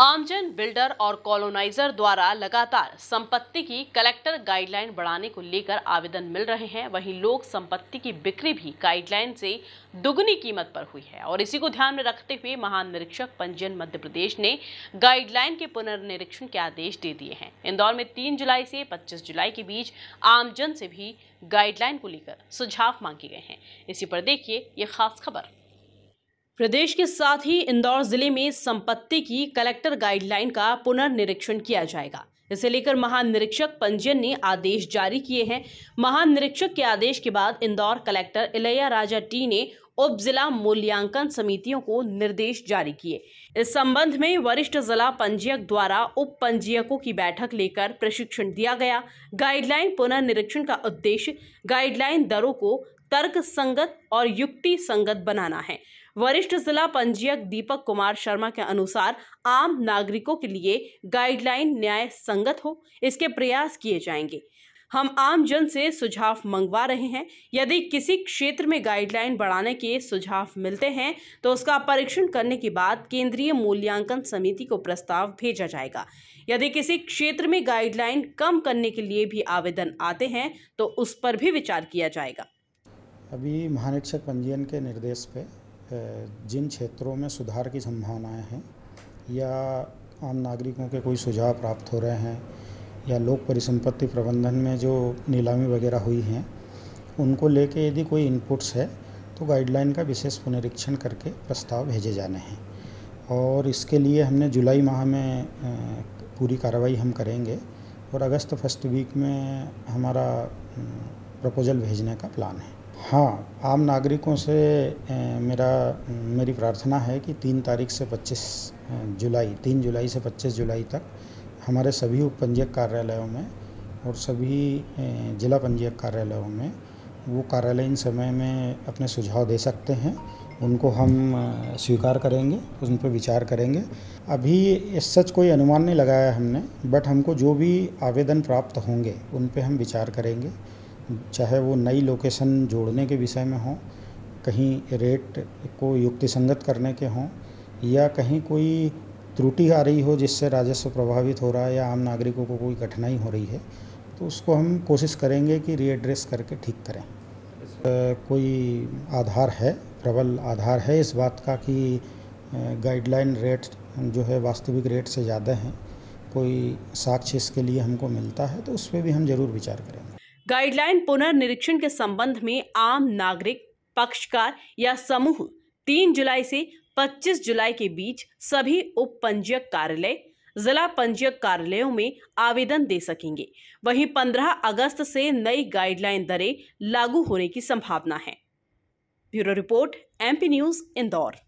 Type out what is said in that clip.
आमजन बिल्डर और कॉलोनाइजर द्वारा लगातार संपत्ति की कलेक्टर गाइडलाइन बढ़ाने को लेकर आवेदन मिल रहे हैं वहीं लोक संपत्ति की बिक्री भी गाइडलाइन से दुगनी कीमत पर हुई है और इसी को ध्यान में रखते हुए महानिरीक्षक पंजीयन मध्य प्रदेश ने गाइडलाइन के पुनर्निरीक्षण के आदेश दे दिए हैं इंदौर में तीन जुलाई से पच्चीस जुलाई के बीच आमजन से भी गाइडलाइन को लेकर सुझाव मांगे गए हैं इसी पर देखिए ये खास खबर प्रदेश के साथ ही इंदौर जिले में संपत्ति की कलेक्टर गाइडलाइन का पुनर्निरीक्षण किया जाएगा इसे लेकर महानिरीक्षक पंजीयन ने आदेश जारी किए हैं महानिरीक्षक के आदेश के बाद इंदौर कलेक्टर इलैया राजा टी ने उप जिला मूल्यांकन समितियों को निर्देश जारी किए इस संबंध में वरिष्ठ जिला पंजीयक द्वारा उप पंजीयकों की बैठक लेकर प्रशिक्षण दिया गया गाइडलाइन पुनर्निरीक्षण का उद्देश्य गाइडलाइन दरों को तर्क संगत और युक्ति संगत बनाना है वरिष्ठ जिला पंजीयक दीपक कुमार शर्मा के अनुसार आम नागरिकों के लिए गाइडलाइन न्याय संगत हो इसके प्रयास किए जाएंगे हम आम जन से सुझाव मंगवा रहे हैं यदि किसी क्षेत्र में गाइडलाइन बढ़ाने के सुझाव मिलते हैं तो उसका परीक्षण करने के बाद केंद्रीय मूल्यांकन समिति को प्रस्ताव भेजा जाएगा यदि किसी क्षेत्र में गाइडलाइन कम करने के लिए भी आवेदन आते हैं तो उस पर भी विचार किया जाएगा अभी महानिरीक्षक पंजीयन के निर्देश पे जिन क्षेत्रों में सुधार की संभावनाएं हैं या आम नागरिकों के कोई सुझाव प्राप्त हो रहे हैं या लोक परिसंपत्ति प्रबंधन में जो नीलामी वगैरह हुई हैं उनको लेके यदि कोई इनपुट्स है तो गाइडलाइन का विशेष पुनरीक्षण करके प्रस्ताव भेजे जाने हैं और इसके लिए हमने जुलाई माह में पूरी कार्रवाई हम करेंगे और अगस्त फर्स्ट वीक में हमारा प्रपोजल भेजने का प्लान है हाँ आम नागरिकों से मेरा मेरी प्रार्थना है कि तीन तारीख से 25 जुलाई तीन जुलाई से 25 जुलाई तक हमारे सभी उपपंजीयक कार्यालयों में और सभी जिला पंजीयक कार्यालयों में वो कार्यालयीन समय में अपने सुझाव दे सकते हैं उनको हम स्वीकार करेंगे उन पर विचार करेंगे अभी इस सच कोई अनुमान नहीं लगाया हमने बट हमको जो भी आवेदन प्राप्त होंगे उन पर हम विचार करेंगे चाहे वो नई लोकेशन जोड़ने के विषय में हों कहीं रेट को युक्ति संगत करने के हों या कहीं कोई त्रुटि आ रही हो जिससे राजस्व प्रभावित हो रहा है या आम नागरिकों को कोई कठिनाई हो रही है तो उसको हम कोशिश करेंगे कि रीएड्रेस करके ठीक करें कोई आधार है प्रबल आधार है इस बात का कि गाइडलाइन रेट जो है वास्तविक रेट से ज़्यादा हैं कोई साक्ष्य इसके लिए हमको मिलता है तो उस पर भी हम ज़रूर विचार करेंगे गाइडलाइन पुनर्निरीक्षण के संबंध में आम नागरिक पक्षकार या समूह तीन जुलाई से 25 जुलाई के बीच सभी उप पंजीयक कार्यालय जिला पंजीयक कार्यालयों में आवेदन दे सकेंगे वहीं 15 अगस्त से नई गाइडलाइन दरें लागू होने की संभावना है bureau report MP news Indore